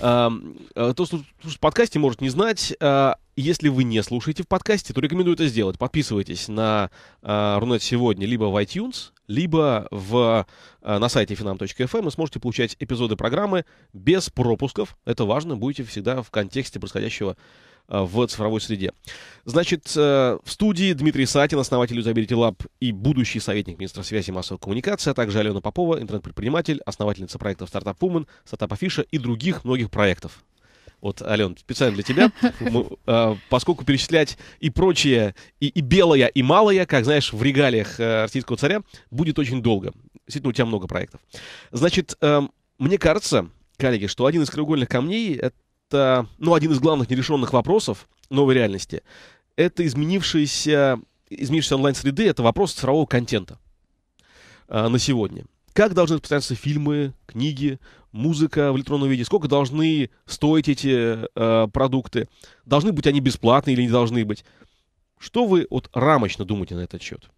Э, то, что слушает в подкасте, может не знать. А, если вы не слушаете в подкасте, то рекомендую это сделать. Подписывайтесь на а, Рунет сегодня либо в iTunes, либо в, а, на сайте finam.fm вы эм, сможете получать эпизоды программы без пропусков. Это важно, будете всегда в контексте происходящего Э, в цифровой среде. Значит, э, в студии Дмитрий Сатин, основатель Usability Lab и будущий советник министра связи и массовой коммуникации, а также Алена Попова, интернет-предприниматель, основательница проектов Startup Woman, Startup Афиша и других многих проектов. Вот, Ален, специально для тебя, э, поскольку перечислять и прочее, и, и белое, и малое, как знаешь, в регалиях э, российского царя, будет очень долго. Действительно, у тебя много проектов. Значит, эм, мне кажется, коллеги, что один из треугольных камней — это, ну, один из главных нерешенных вопросов новой реальности. Это изменившаяся, изменившаяся онлайн-среды, это вопрос цифрового контента а, на сегодня. Как должны распространяться фильмы, книги, музыка в электронном виде? Сколько должны стоить эти э, продукты? Должны быть они бесплатные или не должны быть? Что вы вот рамочно думаете на этот счет?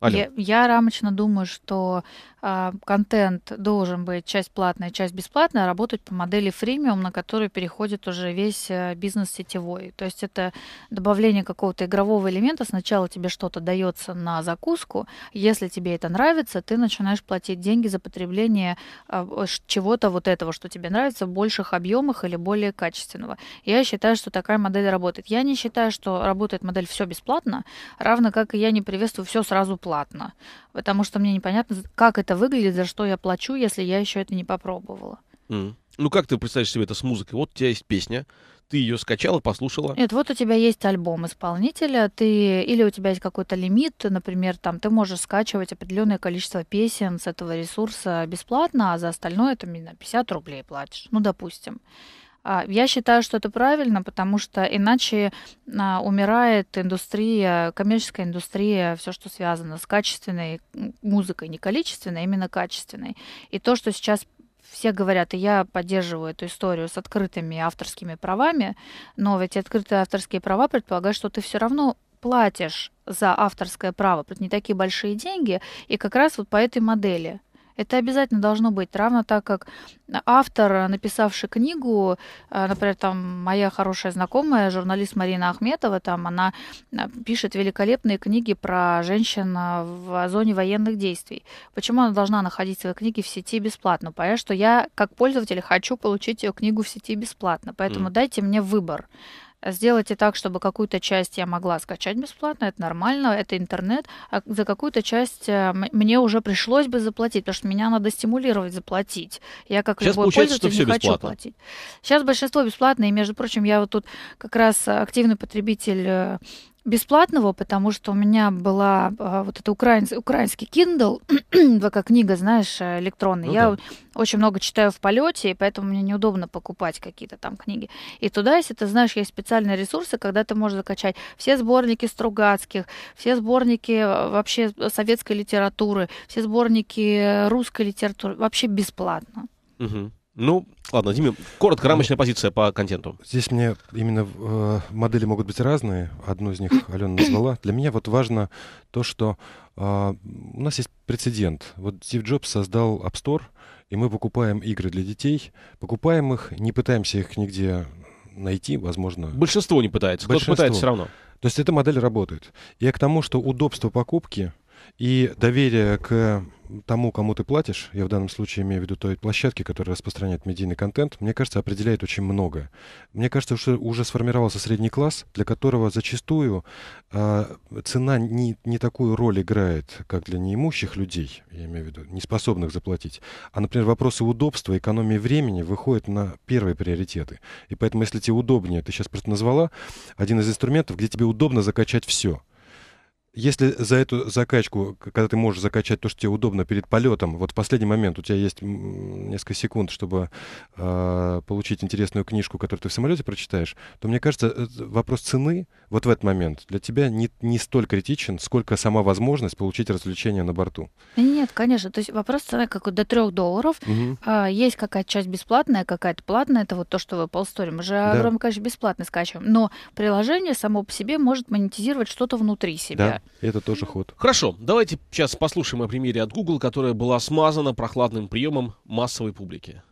Я, я рамочно думаю, что э, контент должен быть часть платная, часть бесплатная, а работать по модели фримиум, на которую переходит уже весь э, бизнес сетевой. То есть это добавление какого-то игрового элемента. Сначала тебе что-то дается на закуску. Если тебе это нравится, ты начинаешь платить деньги за потребление э, чего-то вот этого, что тебе нравится, в больших объемах или более качественного. Я считаю, что такая модель работает. Я не считаю, что работает модель все бесплатно, равно как и я не приветствую все сразу платно бесплатно, потому что мне непонятно, как это выглядит, за что я плачу, если я еще это не попробовала. Mm. Ну как ты представляешь себе это с музыкой? Вот у тебя есть песня, ты ее скачала, послушала. Нет, вот у тебя есть альбом исполнителя, ты или у тебя есть какой-то лимит, например, там ты можешь скачивать определенное количество песен с этого ресурса бесплатно, а за остальное ты на 50 рублей платишь, ну допустим. А, я считаю, что это правильно, потому что иначе а, умирает индустрия, коммерческая индустрия, все, что связано с качественной музыкой, не количественной, а именно качественной. И то, что сейчас все говорят, и я поддерживаю эту историю с открытыми авторскими правами, но эти открытые авторские права предполагают, что ты все равно платишь за авторское право, не такие большие деньги, и как раз вот по этой модели. Это обязательно должно быть, равно так как автор, написавший книгу, э, например, там моя хорошая знакомая, журналист Марина Ахметова, там она э, пишет великолепные книги про женщин э, в зоне военных действий. Почему она должна находить свои книги в сети бесплатно? Понятно, что я, как пользователь, хочу получить ее книгу в сети бесплатно, поэтому mm. дайте мне выбор. Сделайте так, чтобы какую-то часть я могла скачать бесплатно, это нормально, это интернет, а за какую-то часть э, мне уже пришлось бы заплатить, потому что меня надо стимулировать заплатить. Я как Сейчас любой пользователь не хочу платить. Сейчас большинство бесплатно, и, между прочим, я вот тут как раз активный потребитель э, бесплатного, потому что у меня была а, вот это украинс, украинский Kindle, такая книга, знаешь, э, электронная. Ну, я да. очень много читаю в полете, и поэтому мне неудобно покупать какие-то там книги. И туда, если ты знаешь, есть специальные ресурсы, когда ты можешь закачать все сборники Стругацких, все сборники э, вообще советской литературы, все сборники э, русской литературы, вообще бесплатно. Угу. Ну, ладно, Диме, коротко, рамочная ну, позиция по контенту. Здесь мне именно э, модели могут быть разные. Одну из них Алена назвала. Для меня вот важно то, что э, у нас есть прецедент. Вот Стив Джобс создал App Store, и мы покупаем игры для детей. Покупаем их, не пытаемся их нигде найти, возможно. Большинство не пытается, кто-то пытается все равно. То есть эта модель работает. Я к тому, что удобство покупки и доверие к тому, кому ты платишь, я в данном случае имею в виду той площадки, которая распространяет медийный контент, мне кажется, определяет очень многое. Мне кажется, что уже сформировался средний класс, для которого зачастую э, цена не, не такую роль играет, как для неимущих людей, я имею в виду, не способных заплатить. А, например, вопросы удобства, экономии времени выходят на первые приоритеты. И поэтому, если тебе удобнее, ты сейчас просто назвала один из инструментов, где тебе удобно закачать все – если за эту закачку, когда ты можешь закачать то, что тебе удобно перед полетом, вот в последний момент у тебя есть несколько секунд, чтобы э, получить интересную книжку, которую ты в самолете прочитаешь, то мне кажется, э, вопрос цены вот в этот момент для тебя не, не столь критичен, сколько сама возможность получить развлечение на борту. Нет, конечно. То есть вопрос цены как до трех долларов. Угу. А, есть какая-то часть бесплатная, какая-то платная. Это вот то, что в Apple Store. Мы же да. огромное, конечно, бесплатно скачиваем. Но приложение само по себе может монетизировать что-то внутри себя. Да. Это тоже ход. Хорошо, давайте сейчас послушаем о примере от Google, которая была смазана прохладным приемом массовой публики.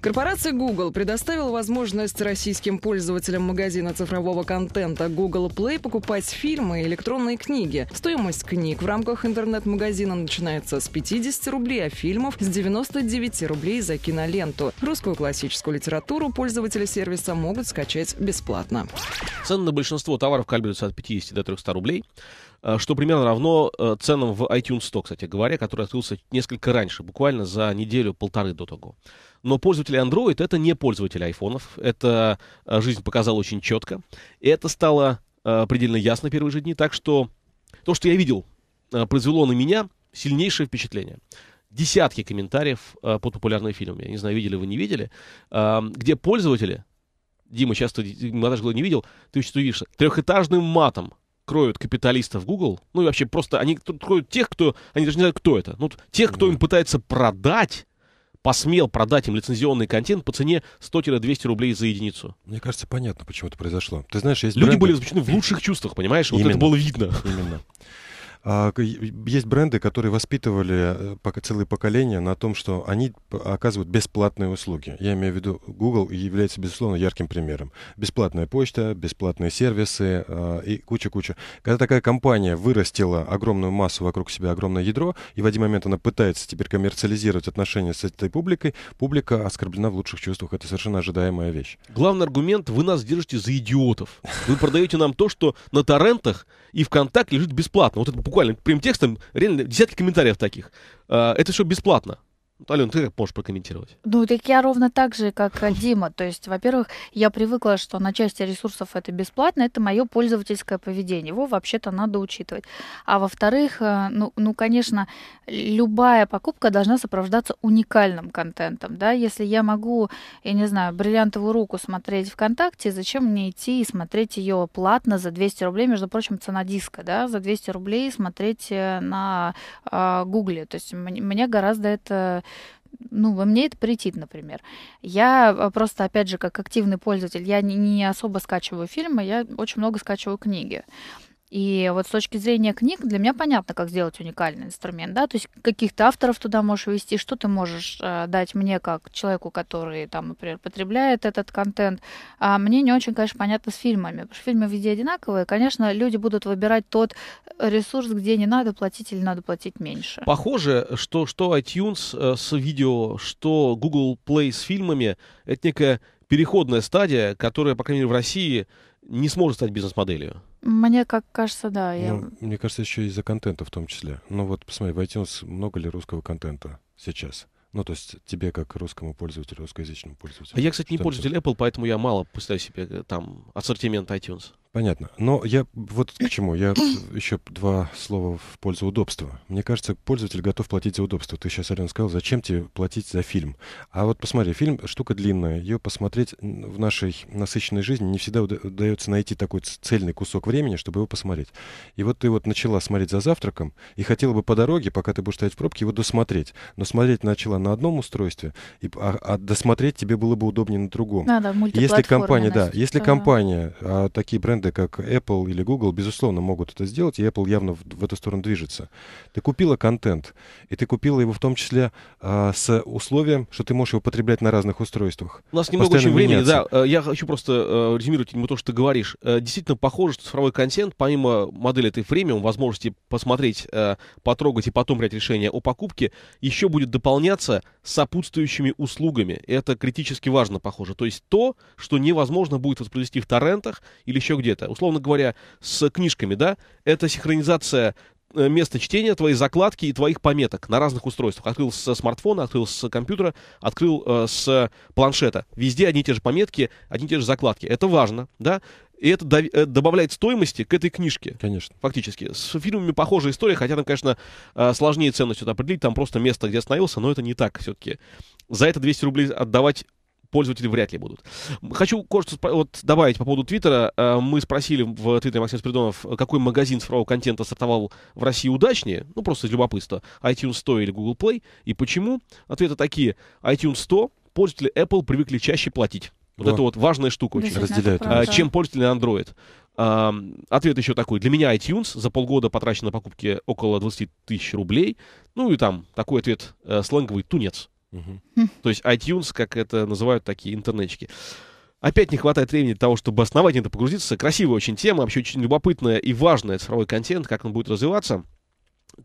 Корпорация Google предоставила возможность российским пользователям магазина цифрового контента Google Play покупать фильмы и электронные книги. Стоимость книг в рамках интернет-магазина начинается с 50 рублей, а фильмов с 99 рублей за киноленту. Русскую классическую литературу пользователи сервиса могут скачать бесплатно. Цены на большинство товаров колеблются от 50 до 300 рублей э, что примерно равно э, ценам в iTunes 100, кстати говоря, который открылся несколько раньше, буквально за неделю-полторы до того но пользователи Android — это не пользователи айфонов. Это э, жизнь показала очень четко. И это стало э, предельно ясно первые же дни. Так что то, что я видел, э, произвело на меня сильнейшее впечатление. Десятки комментариев э, под популярным фильмом. Я не знаю, видели вы, не видели. Э, где пользователи, Дима часто, э, монтаж не видел, ты что видишь, трехэтажным матом кроют капиталистов Google, ну и вообще просто они кроют тех, кто, они даже не знают, кто это, ну, тех, кто им пытается продать посмел продать им лицензионный контент по цене 100-200 рублей за единицу. Мне кажется, понятно, почему это произошло. Ты знаешь, есть Люди бренды... были возмущены в лучших чувствах, понимаешь? Вот это было видно. Именно. А, есть бренды, которые воспитывали э, целые поколения на том, что они оказывают бесплатные услуги. Я имею в виду, Google является, безусловно, ярким примером. Бесплатная почта, бесплатные сервисы а, и куча-куча. Когда такая компания вырастила огромную массу вокруг себя, огромное ядро, и в один момент она пытается теперь коммерциализировать отношения с этой публикой, публика оскорблена в лучших чувствах. Это совершенно ожидаемая вещь. Главный аргумент, вы нас держите за идиотов. Вы продаете нам то, что на торрентах и ВКонтакте лежит бесплатно. Вот это буквально прям текстом, реально десятки комментариев таких. А, это все бесплатно. Ну, Алена, ты как можешь прокомментировать? Ну, так я ровно так же, как Дима. То есть, во-первых, я привыкла, что на части ресурсов это бесплатно, это мое пользовательское поведение. Его вообще-то надо учитывать. А во-вторых, э, ну, ну, конечно, любая покупка должна сопровождаться уникальным контентом. Да? Если я могу, я не знаю, бриллиантовую руку смотреть ВКонтакте, зачем мне идти и смотреть ее платно за 200 рублей? Между прочим, цена диска, да, за 200 рублей смотреть э, на э, Гугле. То есть, мне гораздо это ну, во мне это претит, например. Я а, просто, опять же, как активный пользователь, я не особо скачиваю фильмы, я очень много скачиваю книги. И вот с точки зрения книг для меня понятно, как сделать уникальный инструмент, да, то есть каких-то авторов туда можешь вести, что ты можешь э, дать мне как человеку, который там, например, потребляет этот контент. А мне не очень, конечно, понятно с фильмами, потому что фильмы везде одинаковые, конечно, люди будут выбирать тот э, ресурс, где не надо платить или надо платить меньше. Похоже, что что iTunes э, с видео, что Google Play с фильмами, это некая переходная стадия, которая, по крайней мере, в России не сможет стать бизнес-моделью. Мне как кажется, да. Я... Ну, мне кажется, еще из-за контента в том числе. Ну вот посмотри, в iTunes много ли русского контента сейчас? Ну, то есть тебе как русскому пользователю, русскоязычному пользователю. А я, кстати, не пользователь Apple, поэтому я мало представляю себе э, там ассортимент iTunes. Понятно. Но я вот к чему. Я еще два слова в пользу удобства. Мне кажется, пользователь готов платить за удобство. Ты сейчас, Алена, сказал, зачем тебе платить за фильм? А вот посмотри, фильм штука длинная. Ее посмотреть в нашей насыщенной жизни не всегда удается найти такой цельный кусок времени, чтобы его посмотреть. И вот ты вот начала смотреть за завтраком и хотела бы по дороге, пока ты будешь стоять в пробке, его досмотреть. Но смотреть начала на одном устройстве, и, а, а досмотреть тебе было бы удобнее на другом. Надо, если компания, да, если компания, а, такие бренды бренды, как Apple или Google, безусловно, могут это сделать, и Apple явно в, в эту сторону движется. Ты купила контент, и ты купила его в том числе а, с условием, что ты можешь его потреблять на разных устройствах. У нас немного очень времени, меняться. да. Э, я хочу просто э, резюмировать то, что ты говоришь. Э, действительно, похоже, что цифровой контент, помимо модели этой премиум, возможности посмотреть, потрогать и потом принять решение о покупке, еще будет дополняться сопутствующими услугами. Это критически важно, похоже. То есть то, что невозможно будет воспроизвести в торрентах или еще где где-то, условно говоря, с книжками, да, это синхронизация э, место чтения, твои закладки и твоих пометок на разных устройствах. Открыл с смартфона, открыл с компьютера, открыл э, с планшета. Везде одни и те же пометки, одни и те же закладки. Это важно, да? И это до- э, добавляет стоимости к этой книжке. Конечно. Фактически. С фильмами похожая история, хотя там, конечно, э, сложнее ценность это определить. Там просто место, где остановился, но это не так все-таки. За это 200 рублей отдавать пользователи вряд ли будут. Хочу кое-что вот добавить по поводу Твиттера. Э, мы спросили в Твиттере Максим Спиридонов, э, какой магазин цифрового контента стартовал в России удачнее, ну просто из любопытства, iTunes 100 или Google Play, и почему? Ответы такие. iTunes 100 пользователи Apple привыкли чаще платить. Вот О. это вот важная штука очень. Разделяют. А, э, чем пользователи Android. ответ еще такой. Для меня iTunes за полгода потрачено на покупки около 20 тысяч рублей. Ну и там такой ответ сленговый тунец. Хм. То есть iTunes, как это называют такие интернетчики. Опять не хватает времени того, чтобы основательно погрузиться. Красивая очень тема, вообще очень любопытная и важная цифровой контент, как он будет развиваться.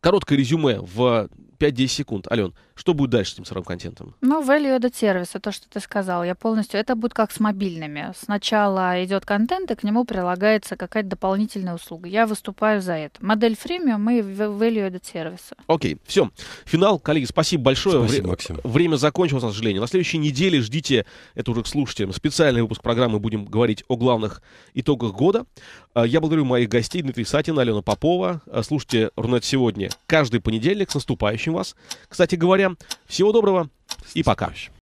Короткое резюме в 5-10 секунд. Ален, что будет дальше с этим сырым контентом? Ну, value added сервис, то, что ты сказал, я полностью... Это будет как с мобильными. Сначала идет контент, и к нему прилагается какая-то дополнительная услуга. Я выступаю за это. Модель фремиум и value added сервиса. Окей, okay, все. Финал, коллеги, спасибо большое. Спасибо, Вре- Максим. Время закончилось, к сожалению. На следующей неделе ждите, это уже к слушателям, специальный выпуск программы. Будем говорить о главных итогах года. А, я благодарю моих гостей, Дмитрий Сатин, Алена Попова. А, слушайте Рунет сегодня каждый понедельник. С наступающим вас. Кстати говоря, всего доброго и пока.